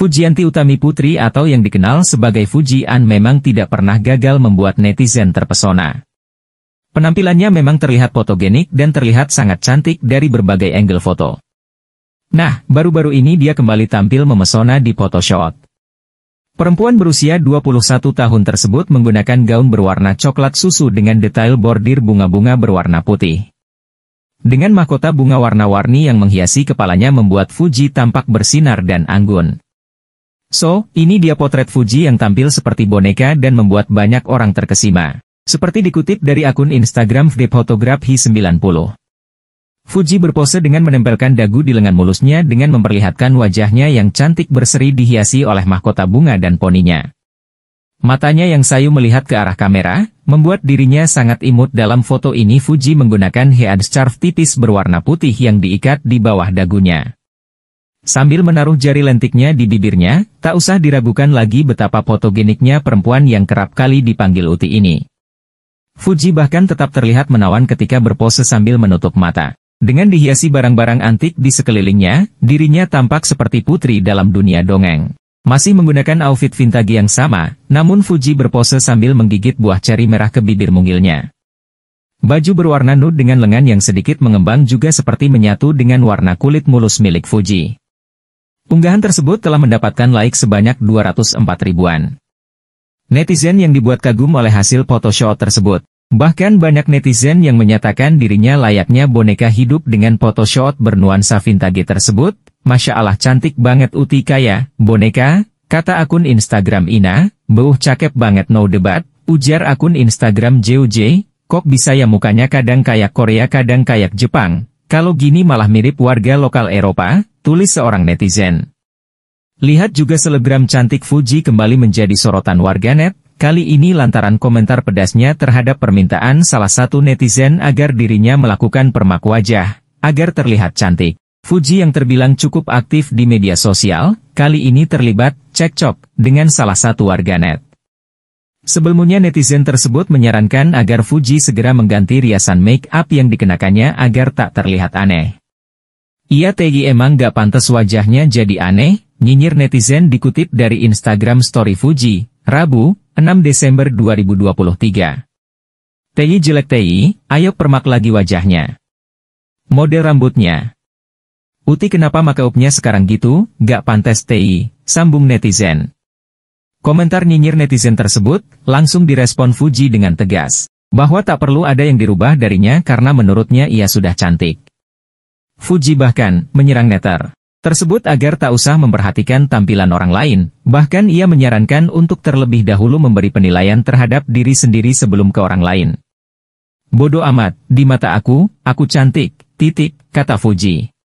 Fujianti Utami Putri atau yang dikenal sebagai Fujian memang tidak pernah gagal membuat netizen terpesona. Penampilannya memang terlihat fotogenik dan terlihat sangat cantik dari berbagai angle foto. Nah, baru-baru ini dia kembali tampil memesona di Photoshop. Perempuan berusia 21 tahun tersebut menggunakan gaun berwarna coklat susu dengan detail bordir bunga-bunga berwarna putih. Dengan mahkota bunga warna-warni yang menghiasi kepalanya membuat Fuji tampak bersinar dan anggun. So, ini dia potret Fuji yang tampil seperti boneka dan membuat banyak orang terkesima. Seperti dikutip dari akun Instagram Fotografi 90. Fuji berpose dengan menempelkan dagu di lengan mulusnya dengan memperlihatkan wajahnya yang cantik berseri dihiasi oleh mahkota bunga dan poninya. Matanya yang sayu melihat ke arah kamera, membuat dirinya sangat imut dalam foto ini Fuji menggunakan head scarf tipis berwarna putih yang diikat di bawah dagunya. Sambil menaruh jari lentiknya di bibirnya, tak usah diragukan lagi betapa fotogeniknya perempuan yang kerap kali dipanggil Uti ini. Fuji bahkan tetap terlihat menawan ketika berpose sambil menutup mata. Dengan dihiasi barang-barang antik di sekelilingnya, dirinya tampak seperti putri dalam dunia dongeng. Masih menggunakan outfit vintage yang sama, namun Fuji berpose sambil menggigit buah ceri merah ke bibir mungilnya. Baju berwarna nude dengan lengan yang sedikit mengembang juga seperti menyatu dengan warna kulit mulus milik Fuji. Unggahan tersebut telah mendapatkan like sebanyak 204 ribuan. Netizen yang dibuat kagum oleh hasil Photoshop tersebut. Bahkan banyak netizen yang menyatakan dirinya layaknya boneka hidup dengan Photoshop bernuansa vintage tersebut. Masya Allah cantik banget Uti Kaya, boneka, kata akun Instagram Ina, beuh cakep banget no debat, ujar akun Instagram JOJ, kok bisa ya mukanya kadang kayak Korea kadang kayak Jepang, kalau gini malah mirip warga lokal Eropa, tulis seorang netizen. Lihat juga selebgram cantik Fuji kembali menjadi sorotan warganet, kali ini lantaran komentar pedasnya terhadap permintaan salah satu netizen agar dirinya melakukan permak wajah, agar terlihat cantik. Fuji yang terbilang cukup aktif di media sosial, kali ini terlibat cekcok dengan salah satu warganet. Sebelumnya netizen tersebut menyarankan agar Fuji segera mengganti riasan make up yang dikenakannya agar tak terlihat aneh. Iya Tegi emang gak pantas wajahnya jadi aneh, nyinyir netizen dikutip dari Instagram Story Fuji, Rabu, 6 Desember 2023. Tei jelek Tei, ayo permak lagi wajahnya. Model rambutnya. Uti kenapa makeupnya sekarang gitu, gak pantas Tei, sambung netizen. Komentar nyinyir netizen tersebut, langsung direspon Fuji dengan tegas. Bahwa tak perlu ada yang dirubah darinya karena menurutnya ia sudah cantik. Fuji bahkan menyerang Netter tersebut agar tak usah memperhatikan tampilan orang lain, bahkan ia menyarankan untuk terlebih dahulu memberi penilaian terhadap diri sendiri sebelum ke orang lain. Bodoh amat, di mata aku, aku cantik, titik, kata Fuji.